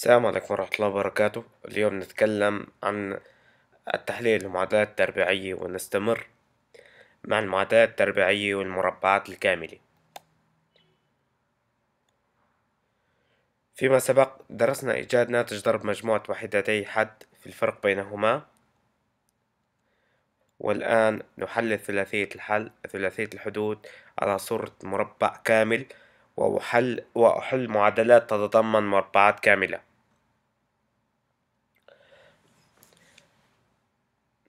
السلام عليكم ورحمة الله وبركاته اليوم نتكلم عن التحليل المعادلات التربيعية ونستمر مع المعادلات التربيعية والمربعات الكاملة فيما سبق درسنا إيجاد ناتج ضرب مجموعة وحدتي حد في الفرق بينهما والآن نحلل ثلاثية الحل ثلاثية الحدود على صورة مربع كامل وأحل, وأحل معادلات تتضمن مربعات كاملة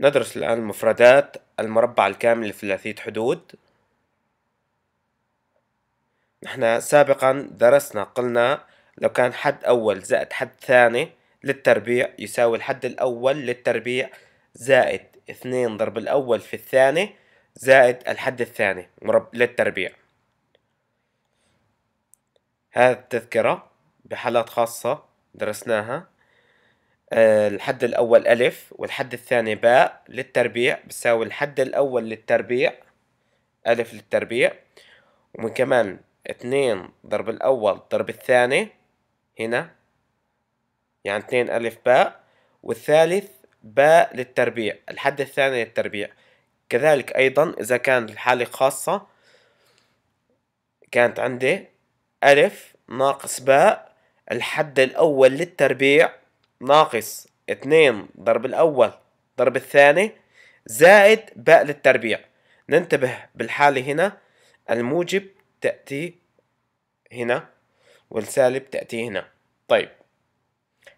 ندرس الآن مفردات المربع الكامل ثلاثية حدود نحن سابقا درسنا قلنا لو كان حد أول زائد حد ثاني للتربيع يساوي الحد الأول للتربيع زائد اثنين ضرب الأول في الثاني زائد الحد الثاني مرب للتربيع هذه التذكرة بحالات خاصة درسناها آه، الحد الأول ألف والحد الثاني باء للتربيع بتساوي الحد الأول للتربيع ألف للتربيع وكمان اثنين ضرب الأول ضرب الثاني هنا يعني اثنين ألف باء والثالث باء للتربيع الحد الثاني للتربيع كذلك أيضا إذا كان الحالة خاصة كانت عندي ألف ناقص باء الحد الأول للتربيع ناقص اثنين ضرب الأول ضرب الثاني زائد باء للتربيع ننتبه بالحالة هنا الموجب تأتي هنا والسالب تأتي هنا طيب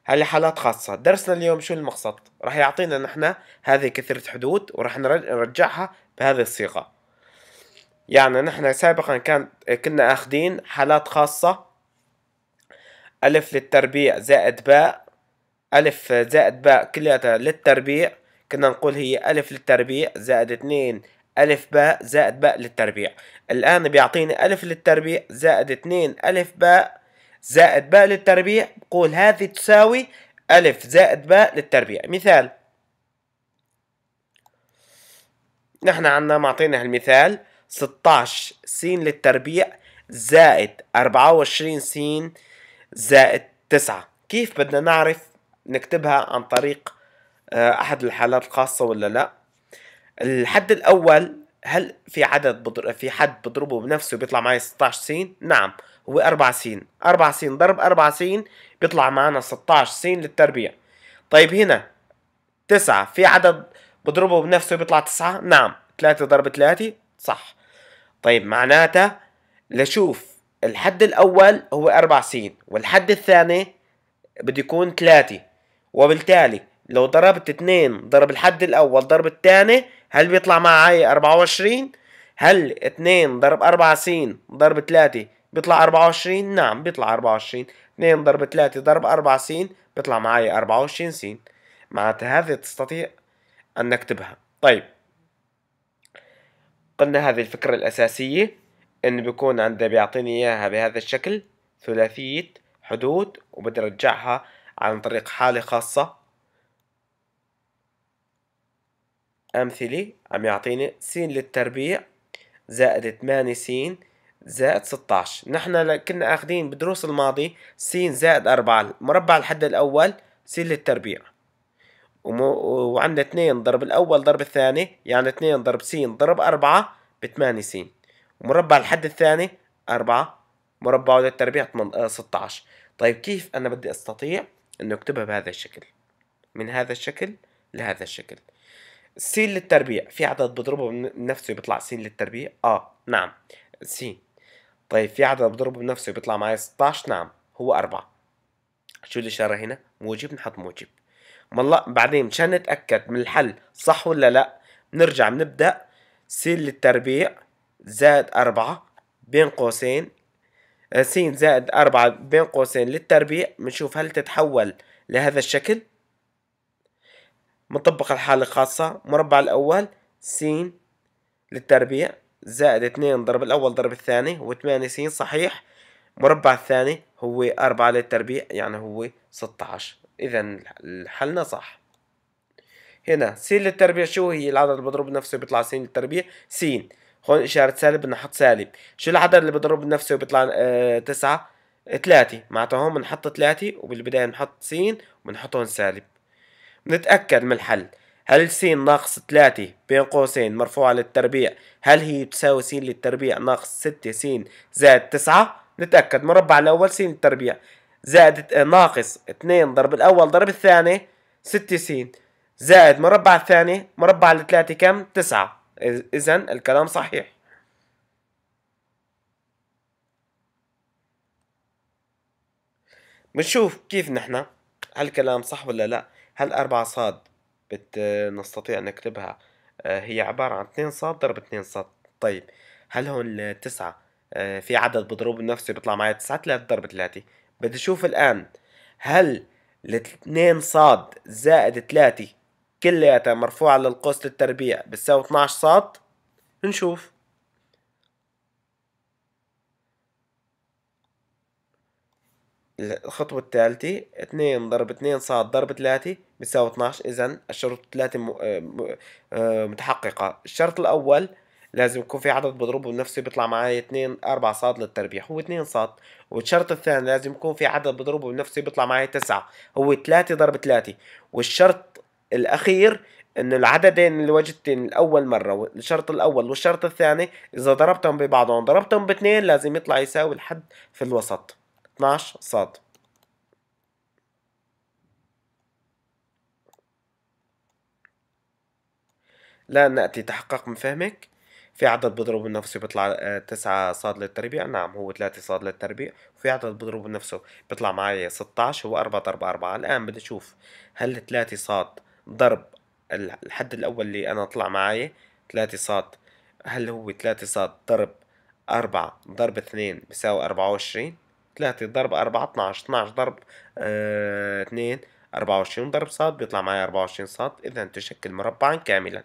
هل حالات خاصة درسنا اليوم شو المقصد راح يعطينا نحن هذه كثرة حدود وراح نرجعها بهذه الصيغة يعني نحن سابقا كان كنا اخدين حالات خاصة ألف للتربيع زائد باء ألف زائد باء كلياتها للتربيع كنا نقول هي ألف للتربيع زائد اتنين ألف باء زائد باء للتربيع الآن بيعطيني ألف للتربيع زائد اتنين ألف باء زائد باء للتربيع بقول هذه تساوي ألف زائد باء للتربيع مثال نحن عنا معطينا هالمثال 16 س للتربيع زائد 24 س زائد 9 كيف بدنا نعرف نكتبها عن طريق آه، احد الحالات الخاصة ولا لا الحد الاول هل في عدد بضر... في حد بضربه بنفسه بيطلع معي 16 سين نعم هو 4 سين 4 سين ضرب 4 سين بيطلع معنا 16 سين للتربيع طيب هنا 9 في عدد بضربه بنفسه بيطلع 9 نعم 3 ضرب 3 صح طيب معناته لشوف الحد الأول هو 4 سين والحد الثاني بده يكون 3 وبالتالي لو ضربت اتنين ضرب الحد الاول ضرب الثاني هل بيطلع معي اربعة وعشرين هل اتنين ضرب اربعة سين ضرب ثلاثة بيطلع اربعة وعشرين نعم بيطلع اربعة وعشرين اتنين ضرب ثلاثة ضرب اربعة سين بيطلع معي اربعة وعشرين سين معناتها هذه تستطيع ان نكتبها طيب قلنا هذه الفكرة الأساسية إن بيكون عنده بيعطيني إياها بهذا الشكل ثلاثية حدود وبدي أرجعها عن طريق حالة خاصة أمثلة عم يعطيني سين للتربيع زائد 8 سين زائد 16 نحن كنا أخذين بدروس الماضي سين زائد 4 مربع الحد الأول سين للتربيع وعندنا 2 ضرب الأول ضرب الثاني يعني 2 ضرب سين ضرب 4 ب 8 مربع ومربع الحد الثاني 4 مربع للتربيع 16 آه، طيب كيف أنا بدي أستطيع انه اكتبها بهذا الشكل من هذا الشكل لهذا الشكل سين للتربيع في عدد بضربه بنفسه بيطلع سين للتربيع اه نعم سين طيب في عدد بضربه بنفسه بيطلع معي 16 نعم هو 4 شو الإشارة هنا موجب نحط موجب والله بعدين مشان نتأكد من الحل صح ولا لا نرجع بنبدأ سين للتربيع زائد أربعة بين قوسين س زائد أربعة بين قوسين للتربيع بنشوف هل تتحول لهذا الشكل بنطبق الحالة الخاصة مربع الأول س للتربيع زائد اتنين ضرب الأول ضرب الثاني وثمانية س صحيح مربع الثاني هو أربعة للتربيع يعني هو عشر إذا حلنا صح هنا س للتربيع شو هي العدد المضروب نفسه بيطلع س للتربيع س هون اشاره سالب نحط سالب شو العدد اللي بضرب بنفسه وبيطلع آه تسعة ثلاثة معناتها هون بنحط ثلاثة وبالبداية بنحط س وبنحط هون سالب بنتأكد من الحل هل س ناقص ثلاثة بين قوسين مرفوعة للتربيع هل هي تساوي س للتربيع ناقص ستة س زائد تسعة نتأكد مربع الأول س للتربيع زائد آه، ناقص اثنين ضرب الأول ضرب الثاني ستة س زائد مربع الثاني مربع الثلاثة كم تسعة إذا الكلام صحيح بنشوف كيف نحن هالكلام صح ولا لا هل أربعة صاد بت نستطيع نكتبها آه، هي عبارة عن اثنين صاد ضرب اثنين صاد طيب هل هون تسعة آه، في عدد بضرب نفسه بيطلع معي تسعة تلاتة ضرب تلاتة بدي أشوف الآن هل الاثنين صاد زائد تلاتة كلياتها مرفوعة للقوس للتربيع بتساوي 12 ساط نشوف الخطوة الثالثة 2 ضرب 2 صاد ضرب ثلاثة بتساوي 12 إذا الشروط الثلاثة آه، آه، متحققة الشرط الأول لازم يكون في عدد بضربه بنفسه بيطلع معي 2 4 صاد للتربيع هو 2 صاد والشرط الثاني لازم يكون في عدد بضربه بنفسه بيطلع معي تسعة هو 3 ضرب 3 والشرط الأخير أن العددين اللي وجدتين الأول مرة والشرط الأول والشرط الثاني إذا ضربتهم ببعضهم ضربتهم باثنين لازم يطلع يساوي الحد في الوسط 12 صاد لا نأتي تحقق من فهمك في عدد بضرب نفسه بيطلع آه، تسعة صاد للتربيع نعم هو ثلاثة صاد للتربيع وفي عدد بضرب نفسه بيطلع معي 16 هو أربعة أربعة أربعة الآن بدي أشوف هل ثلاثة صاد ضرب الحد الأول اللي أنا طلع معاي تلاتة صاد هل هو تلاتة صاد ضرب أربعة ضرب اثنين بيساوي أربعة وعشرين تلاتة ضرب أربعة اتناش اتناش ضرب اه اثنين أربعة وعشرين ضرب صاد بيطلع معي أربعة وعشرين صاد إذا تشكل مربعا كاملا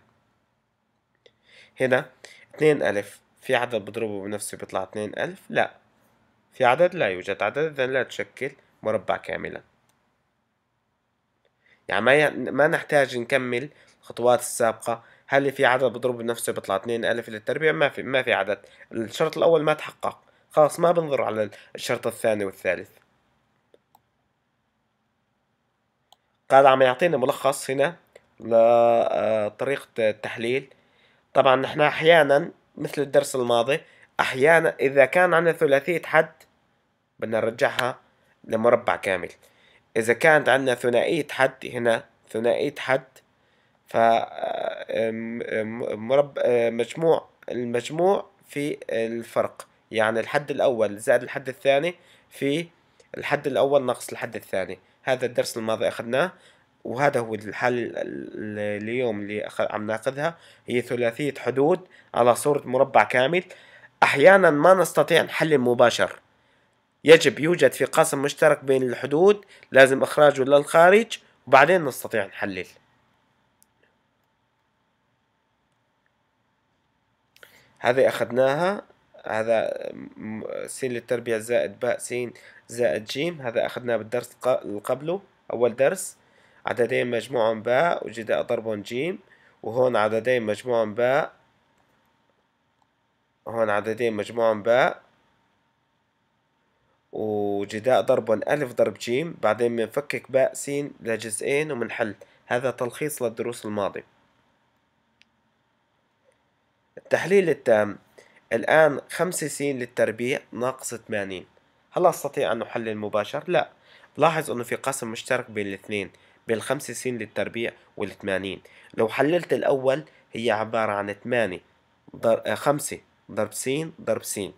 هنا اتنين ألف في عدد بضربه بنفسه بيطلع اتنين ألف لا في عدد لا يوجد عدد إذا لا تشكل مربع كاملا يعني ما ما نحتاج نكمل الخطوات السابقة هل في عدد بضرب بنفسه بيطلع 2000 للتربيع ما في ما في عدد الشرط الأول ما تحقق خلاص ما بنظر على الشرط الثاني والثالث قال عم يعطينا ملخص هنا لطريقة آه، التحليل طبعا نحن أحيانا مثل الدرس الماضي أحيانا إذا كان عندنا ثلاثية حد بدنا نرجعها لمربع كامل إذا كانت عندنا ثنائية حد هنا ثنائية حد ف آه، آه، مجموع المجموع في الفرق يعني الحد الأول زائد الحد الثاني في الحد الأول ناقص الحد الثاني هذا الدرس الماضي أخذناه وهذا هو الحل اليوم اللي عم ناخذها هي ثلاثية حدود على صورة مربع كامل أحيانا ما نستطيع نحل مباشر يجب يوجد في قاسم مشترك بين الحدود لازم إخراجه للخارج وبعدين نستطيع نحلل هذه أخذناها هذا س للتربيع زائد باء س زائد ج هذا أخذناه بالدرس اللي قبله أول درس عددين مجموع باء وجداء ضربهم ج وهون عددين مجموع باء هون عددين مجموع باء وجداء ضرب ألف ضرب جيم بعدين بنفكك باء سين لجزئين ومنحل هذا تلخيص للدروس الماضية التحليل التام الآن خمسة سين للتربيع ناقص ثمانين هل أستطيع أن أحلل مباشر؟ لا لاحظ أنه في قسم مشترك بين الاثنين بين الخمسة سين للتربيع والثمانين لو حللت الأول هي عبارة عن ثمانية خمسة ضرب سين ضرب سين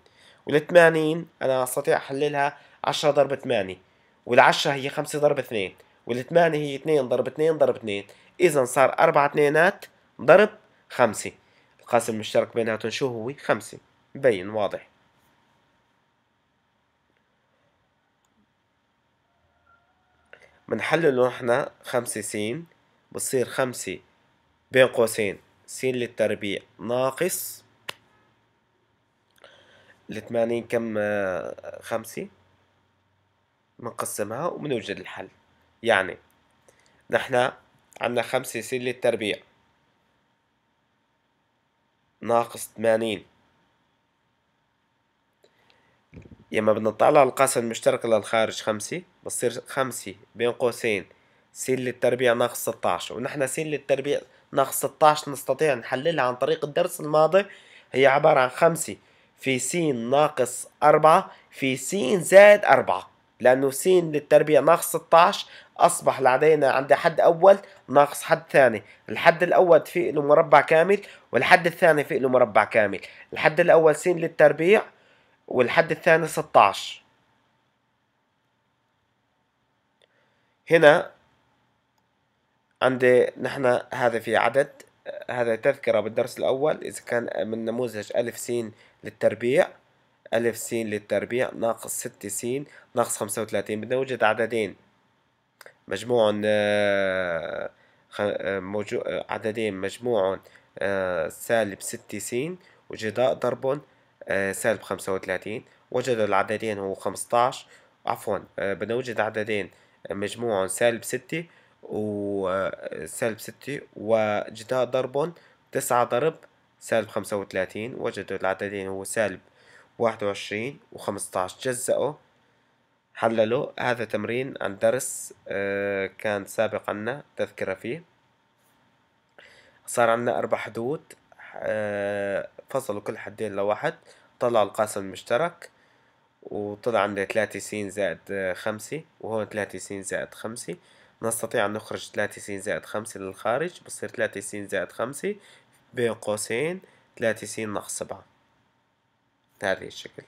وال80 انا استطيع احللها 10 ضرب 8 وال10 هي 5 ضرب 2 وال8 هي 2 ضرب 2 ضرب 2 اذا صار 4 اثنينات ضرب 5 القاسم المشترك بيناتهم شو هو 5 مبين واضح بنحلل احنا 5 س بصير 5 بين قوسين س للتربيع ناقص 80 كم آه، خمسة بنقسمها وبنوجد الحل يعني نحن عندنا خمسة سلة تربيع ناقص 80 يما بدنا نطلع القاسم المشترك للخارج خمسة بصير خمسة بين قوسين سين للتربيع ناقص 16 ونحن سين للتربيع ناقص 16 نستطيع نحللها عن طريق الدرس الماضي هي عبارة عن خمسة في س ناقص أربعة في س زائد أربعة لأنه س للتربيع ناقص 16 أصبح لدينا عند حد أول ناقص حد ثاني الحد الأول في له مربع كامل والحد الثاني في له مربع كامل الحد الأول س للتربيع والحد الثاني 16 هنا عندي نحن هذا في عدد هذا تذكرة بالدرس الأول إذا كان من نموذج ألف س للتربيع ألف س للتربيع ناقص ست سين ناقص خمسة وثلاثين بدنا نوجد عددين مجموع آه، آه، آه، عددين مجموع سالب ست سين وجداء ضرب سالب خمسة وثلاثين وجد العددين هو خمسة عشر عفوا بدنا نوجد عددين مجموع سالب ستة وسالب ستة وجداء ضربهم تسعة ضرب سالب خمسة وثلاثين وجدوا العددين هو سالب واحد وعشرين وخمسطعش جزأوا حللوا هذا تمرين عن درس آه، كان سابق عنا تذكرة فيه صار عنا أربع حدود آه، فصلوا كل حدين لواحد طلعوا القاسم المشترك وطلع عندي ثلاثة سين زائد خمسة وهون ثلاثة سين زائد خمسة نستطيع أن نخرج س زائد 5 للخارج بصير س زائد 5 بين قوسين س ناقص 7 بهذا الشكل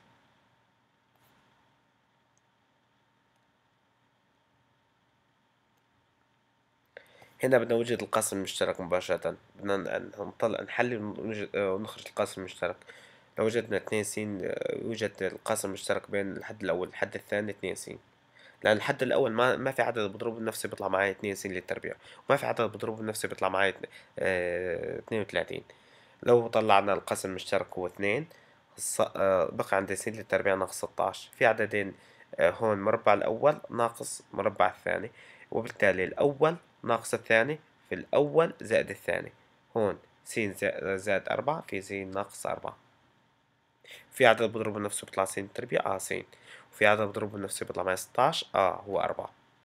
هنا بدنا نوجد القاسم المشترك مباشرة بدنا نطلع نحلل ونخرج القاسم المشترك لو وجدنا اثنين س يوجد آه، القاسم المشترك بين الحد الأول والحد الثاني اثنين س لان الحد الاول ما ما في عدد بضربه نفسي بيطلع معي 2 سن للتربيع وما في عدد بضربه نفسي بيطلع معي 32 آه، لو طلعنا القسم المشترك هو 2 آه، بقى عندي سن للتربيع ناقص 16 في عددين آه، هون مربع الاول ناقص مربع الثاني وبالتالي الاول ناقص الثاني في الاول زائد الثاني هون س زائد 4 في س ناقص 4 في عدد بضرب نفسه بيطلع س تربيع آه س في عدد بضربه بالنص بيطلع معي 16 اه هو 4